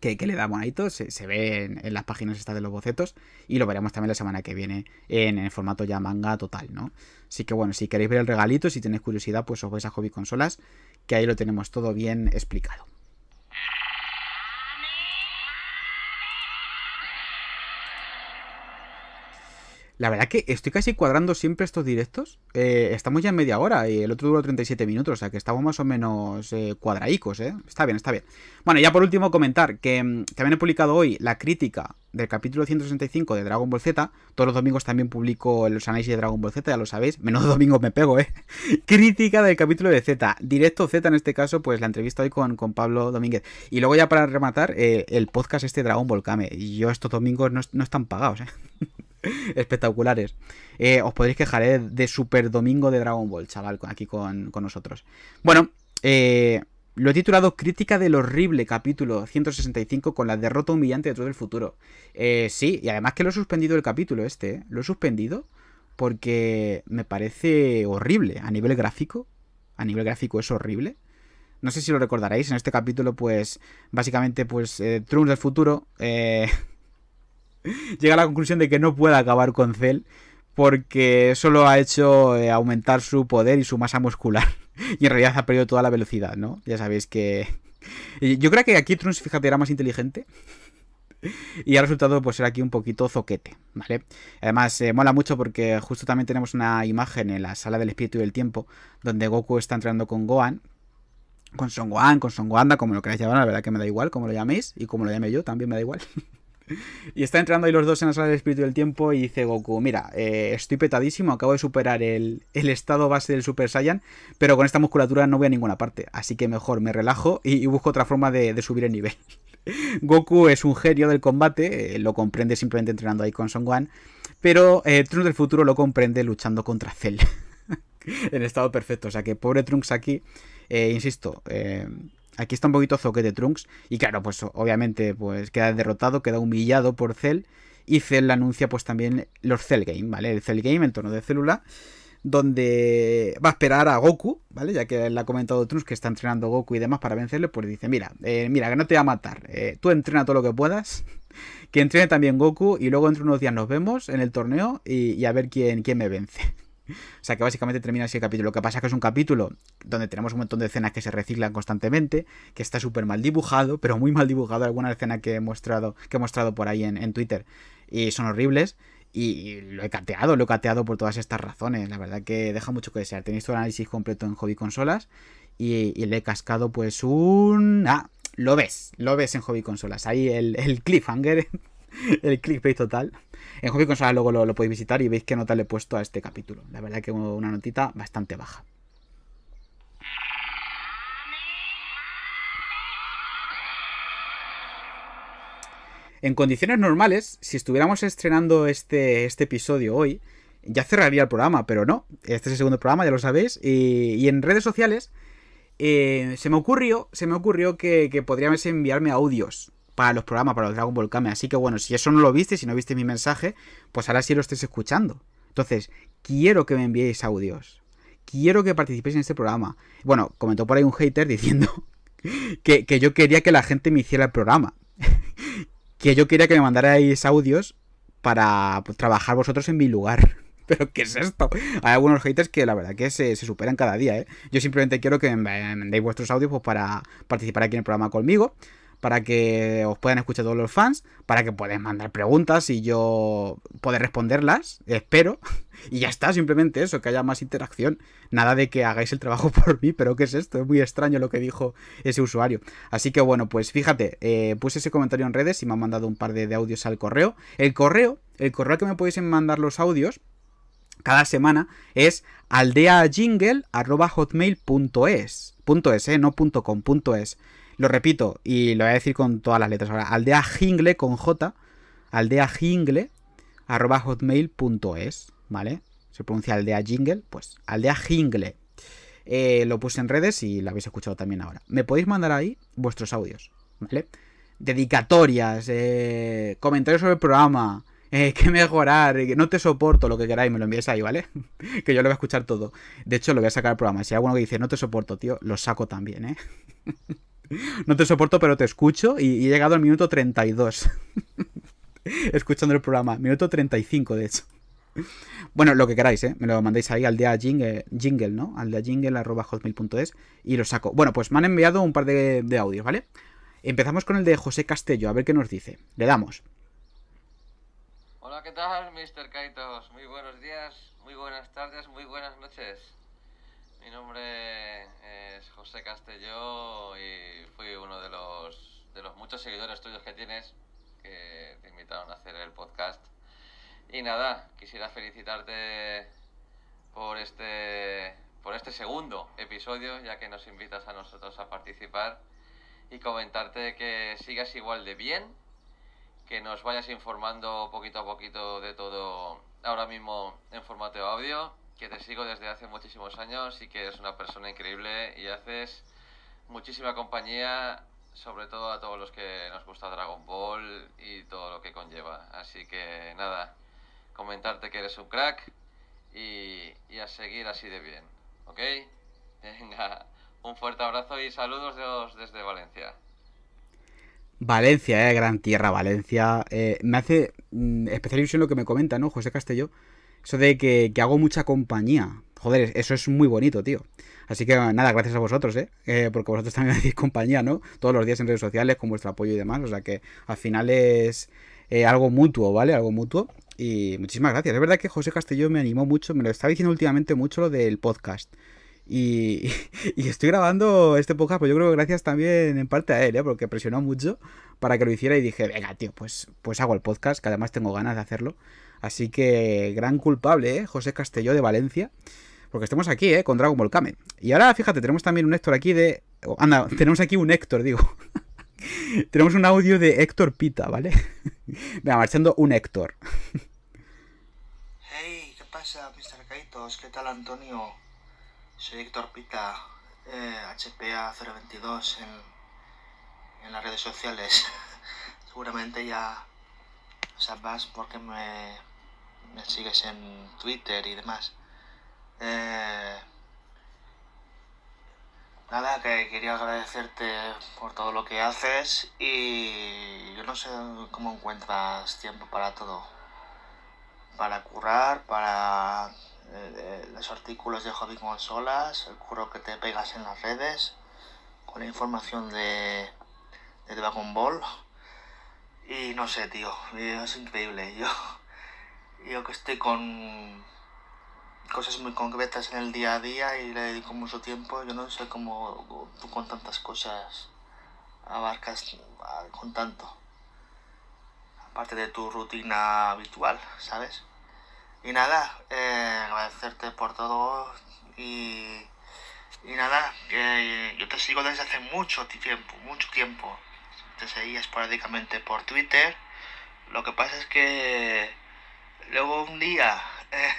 que, le da bonito, se, ve en, en, las páginas estas de los bocetos, y lo veremos también la semana que viene en, el formato ya manga total, ¿no? Así que bueno, si queréis ver el regalito, si tenéis curiosidad, pues os vais a Hobby Consolas, que ahí lo tenemos todo bien explicado. La verdad que estoy casi cuadrando siempre estos directos. Eh, estamos ya en media hora y el otro duró 37 minutos, o sea que estamos más o menos eh, ¿eh? Está bien, está bien. Bueno, ya por último comentar que mm, también he publicado hoy la crítica del capítulo 165 de Dragon Ball Z. Todos los domingos también publico los análisis de Dragon Ball Z, ya lo sabéis. Menos domingos me pego, ¿eh? Crítica del capítulo de Z. Directo Z en este caso, pues la entrevista hoy con, con Pablo Domínguez. Y luego ya para rematar, eh, el podcast este Dragon Ball Kame. Yo estos domingos no, no están pagados, ¿eh? espectaculares. Eh, os podréis quejar eh, de Super Domingo de Dragon Ball, chaval, aquí con, nosotros. Bueno, eh, lo he titulado Crítica del horrible capítulo 165 con la derrota humillante de Trunks del futuro. sí, y además que lo he suspendido el capítulo este, lo he suspendido porque me parece horrible a nivel gráfico. A nivel gráfico es horrible. No sé si lo recordaréis, en este capítulo pues básicamente pues Trunks del futuro... Eh, llega a la conclusión de que no puede acabar con Cell porque solo ha hecho eh, aumentar su poder y su masa muscular. Y en realidad ha perdido toda la velocidad, ¿no? Ya sabéis que... Yo creo que aquí Trunks, fíjate, era más inteligente. Y ha resultado pues ser aquí un poquito zoquete, ¿vale? Además, eh, mola mucho porque justo también tenemos una imagen en la sala del espíritu y del tiempo, donde Goku está entrenando con Gohan, con Son Gohan, con Son Goanda, como lo queráis llamar, la verdad que me da igual, como lo llaméis, y como lo llame yo, también me da igual. Y está entrando ahí los dos en la sala del espíritu del tiempo y dice Goku, mira, eh, estoy petadísimo, acabo de superar el, estado base del Super Saiyan, pero con esta musculatura no voy a ninguna parte, así que mejor me relajo y, busco otra forma de, subir el nivel. Goku es un genio del combate, eh, lo comprende simplemente entrenando ahí con Son pero eh, Trunks del futuro lo comprende luchando contra Cell. en estado perfecto, o sea que pobre Trunks aquí, insisto, Aquí está un poquito de Trunks. Y claro, pues obviamente pues queda derrotado, queda humillado por Cell. Y Cell anuncia pues también los Cell Game, ¿vale? El Cell Game en torno de célula. Donde va a esperar a Goku, ¿vale? Ya que él ha comentado Trunks que está entrenando Goku y demás para vencerle, pues dice, mira, eh, mira, que no te va a matar. Eh, tú entrena todo lo que puedas. Que entrene también Goku y luego entre unos días nos vemos en el torneo y, y a ver quién, quién me vence. O sea que básicamente termina así el capítulo. Lo que pasa es que es un capítulo donde tenemos un montón de escenas que se reciclan constantemente, que está súper mal dibujado, pero muy mal dibujado. Alguna escena que he mostrado, que he mostrado por ahí en, Twitter y son horribles. Y lo he cateado, lo he cateado por todas estas razones. La verdad que deja mucho que desear. Tenéis todo el análisis completo en Hobby Consolas. Y, le he cascado pues un... Ah, lo ves, lo ves en Hobby Consolas. Ahí el cliffhanger el clickbait total. En Hobby Consola luego lo, podéis visitar y veis qué nota le he puesto a este capítulo. La verdad que una notita bastante baja. En condiciones normales, si estuviéramos estrenando este, este episodio hoy, ya cerraría el programa, pero no. Este es el segundo programa, ya lo sabéis. Y, en redes sociales eh, se me ocurrió, se me ocurrió que, que podríamos enviarme audios para los programas, para los Dragon Ball Así que bueno, si eso no lo viste, si no viste mi mensaje, pues ahora sí lo estés escuchando. Entonces, quiero que me enviéis audios. Quiero que participéis en este programa. Bueno, comentó por ahí un hater diciendo que, yo quería que la gente me hiciera el programa. que yo quería que me mandarais audios para pues, trabajar vosotros en mi lugar. ¿Pero qué es esto? Hay algunos haters que la verdad que se, superan cada día, ¿eh? Yo simplemente quiero que me, mandéis vuestros audios pues, para participar aquí en el programa conmigo para que os puedan escuchar todos los fans, para que podáis mandar preguntas y yo poder responderlas, espero. Y ya está, simplemente eso, que haya más interacción. Nada de que hagáis el trabajo por mí, pero ¿qué es esto? Es muy extraño lo que dijo ese usuario. Así que bueno, pues fíjate, eh, puse ese comentario en redes y me han mandado un par de, audios al correo. El correo, el correo que me podéis mandar los audios cada semana es aldeajingle.hotmail.es. Eh, no .es. Lo repito y lo voy a decir con todas las letras ahora. Aldea Jingle con J. Aldea Jingle arroba hotmail.es, ¿vale? Se pronuncia aldea jingle, pues aldea jingle. Eh, lo puse en redes y lo habéis escuchado también ahora. Me podéis mandar ahí vuestros audios, ¿vale? Dedicatorias, eh, comentarios sobre el programa, eh, qué mejorar, que no te soporto, lo que queráis, me lo envíes ahí, ¿vale? que yo lo voy a escuchar todo. De hecho, lo voy a sacar al programa. Si hay alguno que dice no te soporto, tío, lo saco también, ¿eh? No te soporto, pero te escucho y he llegado al minuto 32. Escuchando el programa. Minuto 35, de hecho. Bueno, lo que queráis, ¿eh? Me lo mandáis ahí al día eh, jingle, ¿no? Al día y lo saco. Bueno, pues me han enviado un par de, de audios, ¿vale? Empezamos con el de José Castello, a ver qué nos dice. Le damos. Hola, ¿qué tal, Mr. Kaitos? Muy buenos días, muy buenas tardes, muy buenas noches. Mi nombre eh, es José Castelló y fui uno de los, de los muchos seguidores tuyos que tienes que te invitaron a hacer el podcast. Y nada, quisiera felicitarte por este, por este segundo episodio, ya que nos invitas a nosotros a participar y comentarte que sigas igual de bien, que nos vayas informando poquito a poquito de todo ahora mismo en formato audio que te sigo desde hace muchísimos años y que eres una persona increíble y haces muchísima compañía, sobre todo a todos los que nos gusta Dragon Ball y todo lo que conlleva. Así que nada, comentarte que eres un crack y, a seguir así de bien, ¿ok? Venga, un fuerte abrazo y saludos desde Valencia. Valencia, eh, gran tierra, Valencia. Eh, me hace mm, especial ilusión lo que me comenta, ¿no? José Castelló, eso de que, hago mucha compañía. Joder, eso es muy bonito, tío. Así que nada, gracias a vosotros, ¿eh? eh porque vosotros también hacéis compañía, ¿no? Todos los días en redes sociales con vuestro apoyo y demás. O sea que al final es eh, algo mutuo, ¿vale? Algo mutuo. Y muchísimas gracias. Es verdad que José Castelló me animó mucho, me lo estaba diciendo últimamente mucho lo del podcast. Y, estoy grabando este podcast, pues yo creo que gracias también en parte a él, ¿eh? porque presionó mucho para que lo hiciera y dije, venga, tío, pues, pues hago el podcast, que además tengo ganas de hacerlo. Así que gran culpable, ¿eh? José Castelló de Valencia. Porque estemos aquí, ¿eh? Con Dragon Ball Y ahora, fíjate, tenemos también un Héctor aquí de... Oh, anda, tenemos aquí un Héctor, digo. tenemos un audio de Héctor Pita, ¿vale? Venga, marchando un Héctor. hey, ¿qué pasa, Mr. ¿Qué tal, Antonio? Soy Héctor Pita, HPA022 eh, en, las redes sociales. Seguramente ya sabrás por qué me me sigues en Twitter y demás. Eh, nada, que quería agradecerte por todo lo que haces y yo no sé cómo encuentras tiempo para todo. Para currar, para eh, los artículos de hobby consolas, el curro que te pegas en las redes, con la información de, de Dragon Ball. Y no sé, tío, es increíble. Yo yo que estoy con cosas muy concretas en el día a día y le dedico mucho tiempo, yo no sé cómo tú con tantas cosas abarcas ah, con tanto. Aparte de tu rutina habitual, ¿sabes? Y nada, eh, agradecerte por todo y, y nada, eh, yo te sigo desde hace mucho tiempo, mucho tiempo. Te seguía esporádicamente por Twitter. Lo que pasa es que Luego un día eh,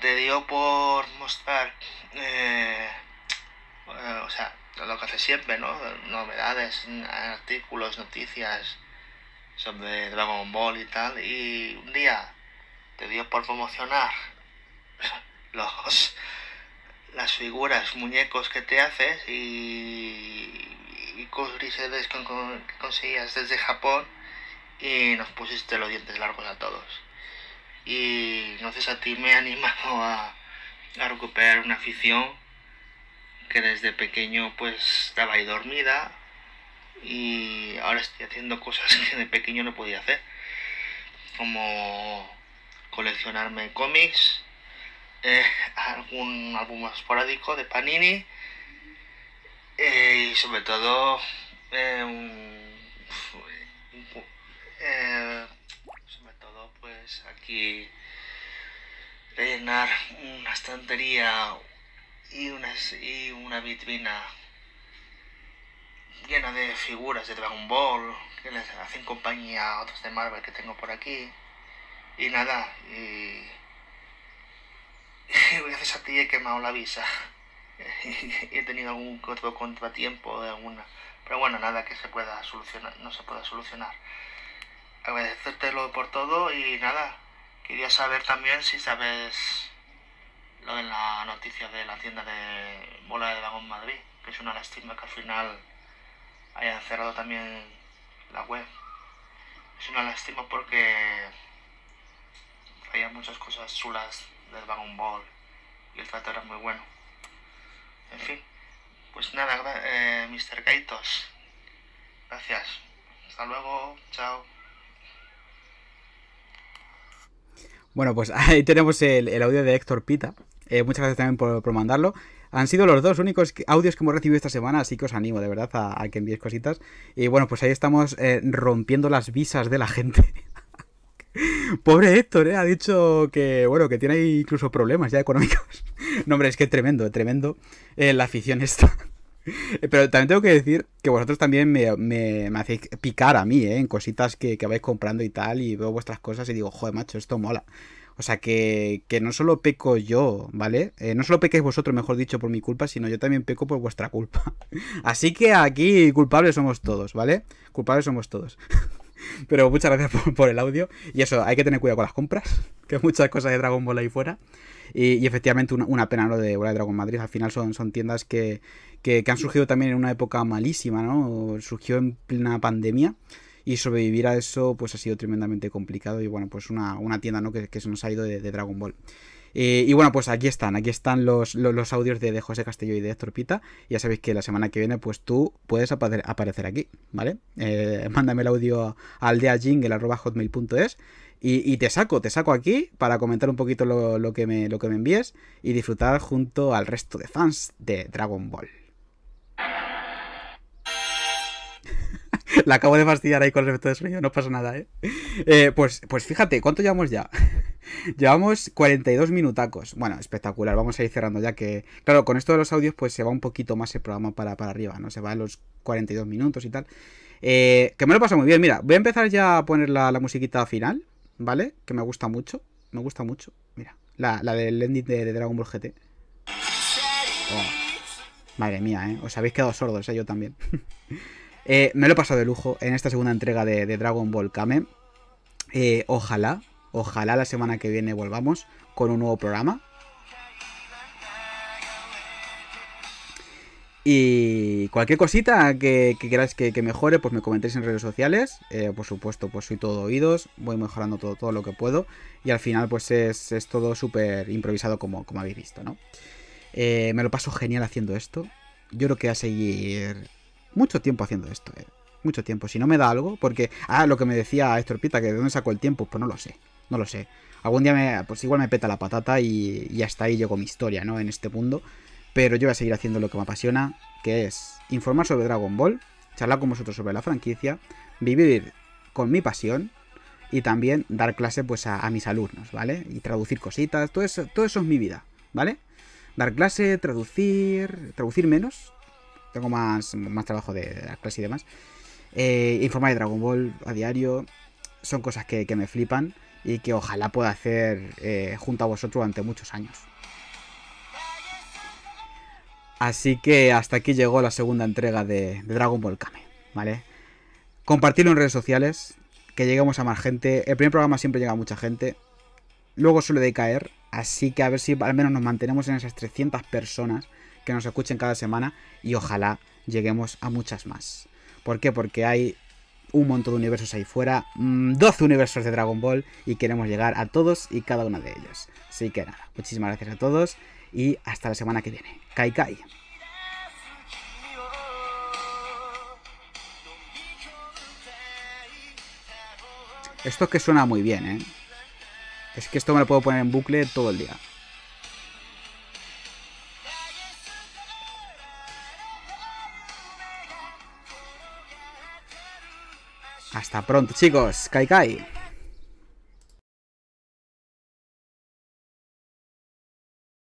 te dio por mostrar, eh, eh, o sea, lo que hace siempre, ¿no? Novedades, artículos, noticias sobre Dragon Ball y tal. Y un día te dio por promocionar los las figuras, muñecos que te haces y, y, que conseguías desde Japón y nos pusiste los dientes largos a todos. Y entonces a ti me ha animado a, recuperar una afición que desde pequeño pues estaba ahí dormida y ahora estoy haciendo cosas que de pequeño no podía hacer, como coleccionarme cómics, eh, algún álbum esporádico de Panini eh, y sobre todo eh, eh, sobre todo pues aquí rellenar una estantería y una, y una vitrina llena de figuras de Dragon Ball que les hacen compañía a otros de Marvel que tengo por aquí y nada y, gracias a ti he quemado la visa y he tenido algún otro contratiempo de alguna pero bueno nada que se pueda solucionar no se pueda solucionar agradecértelo por todo y nada, quería saber también si sabes lo de la noticia de la tienda de Bola de Vagón Madrid, que es una lástima que al final hayan cerrado también la web. Es una lástima porque había muchas cosas chulas del Dragon Ball y el trato era muy bueno. En fin, pues nada, eh, Mr. Gaitos, gracias. Hasta luego, chao. Bueno, pues ahí tenemos el, audio de Héctor Pita. Eh, muchas gracias también por, mandarlo. Han sido los dos únicos audios que hemos recibido esta semana, así que os animo de verdad a, que enviéis cositas. Y bueno, pues ahí estamos eh, rompiendo las visas de la gente. Pobre Héctor, ¿eh? ha dicho que bueno, que tiene incluso problemas ya económicos. no, hombre, es que tremendo, tremendo eh, la afición esta. Pero también tengo que decir que vosotros también me, me, hacéis picar a mí, ¿eh? En cositas que, que, vais comprando y tal, y veo vuestras cosas y digo, joder, macho, esto mola. O sea que, no solo peco yo, ¿vale? Eh, no solo pequéis vosotros, mejor dicho, por mi culpa, sino yo también peco por vuestra culpa. Así que aquí culpables somos todos, ¿vale? Culpables somos todos. Pero muchas gracias por, el audio. Y eso, hay que tener cuidado con las compras, que hay muchas cosas de Dragon Ball ahí fuera. Y, efectivamente, una, pena lo de Bola de Dragon Madrid. Al final son, tiendas que, que, han surgido también en una época malísima, ¿no? Surgió en plena pandemia. Y sobrevivir a eso, pues ha sido tremendamente complicado. Y bueno, pues una, una tienda, ¿no? Que, se nos ha ido de Dragon Ball. Eh, y bueno, pues aquí están, aquí están los, audios de, de, José Castillo y de Héctor Ya sabéis que la semana que viene, pues tú puedes aparecer aquí, ¿vale? Eh, mándame el audio a arroba y, y te saco, te saco aquí para comentar un poquito lo, que me, lo que me envíes y disfrutar junto al resto de fans de Dragon Ball. la acabo de fastidiar ahí con el efecto de sueño, no pasa nada, ¿eh? ¿eh? pues, pues fíjate, ¿cuánto llevamos ya? Llevamos 42 minutacos. Bueno, espectacular. Vamos a ir cerrando ya que, claro, con esto de los audios pues se va un poquito más el programa para, para arriba, ¿no? Se va a los 42 minutos y tal. Eh, que me lo he pasado muy bien. Mira, voy a empezar ya a poner la, musiquita final, ¿vale? Que me gusta mucho. Me gusta mucho. Mira, la, del ending de, Dragon Ball GT. Madre mía, ¿eh? Os habéis quedado sordos, ¿eh? yo también. Eh, me lo he pasado de lujo en esta segunda entrega de, Dragon Ball Kame. Eh, ojalá, Ojalá la semana que viene volvamos con un nuevo programa. Y cualquier cosita que, queráis que, mejore, pues me comentéis en redes sociales. Eh, por supuesto, pues soy todo oídos, voy mejorando todo, todo lo que puedo. Y al final, pues es, es todo súper improvisado como, como habéis visto, ¿no? Eh, me lo paso genial haciendo esto. Yo creo que voy a seguir mucho tiempo haciendo esto, eh. Mucho tiempo. Si no me da algo, porque... Ah, lo que me decía Estorpita, que de dónde sacó el tiempo, pues no lo sé no lo sé. Algún día me, pues igual me peta la patata y, ya hasta ahí llegó mi historia, ¿no? En este mundo. Pero yo voy a seguir haciendo lo que me apasiona, que es informar sobre Dragon Ball, charlar con vosotros sobre la franquicia, vivir con mi pasión y también dar clase pues a, mis alumnos, ¿vale? Y traducir cositas, todo eso, todo eso es mi vida, ¿vale? Dar clase, traducir, traducir menos, tengo más, más trabajo de, dar clase y demás. Eh, informar de Dragon Ball a diario, son cosas que me flipan y que ojalá pueda hacer eh, junto a vosotros durante muchos años. Así que hasta aquí llegó la segunda entrega de, Dragon Ball Kame, ¿vale? Compartirlo en redes sociales, que lleguemos a más gente. El primer programa siempre llega a mucha gente, luego suele decaer, así que a ver si al menos nos mantenemos en esas 300 personas que nos escuchen cada semana y ojalá lleguemos a muchas más. ¿Por qué? Porque hay un montón de universos ahí fuera, 12 mm, universos de Dragon Ball y queremos llegar a todos y cada uno de ellos. Así que nada, muchísimas gracias a todos y hasta la semana que viene. Kai Kai. Esto que suena muy bien, ¿eh? Es que esto me lo puedo poner en bucle todo el día. Hasta pronto, chicos. Kai Kai.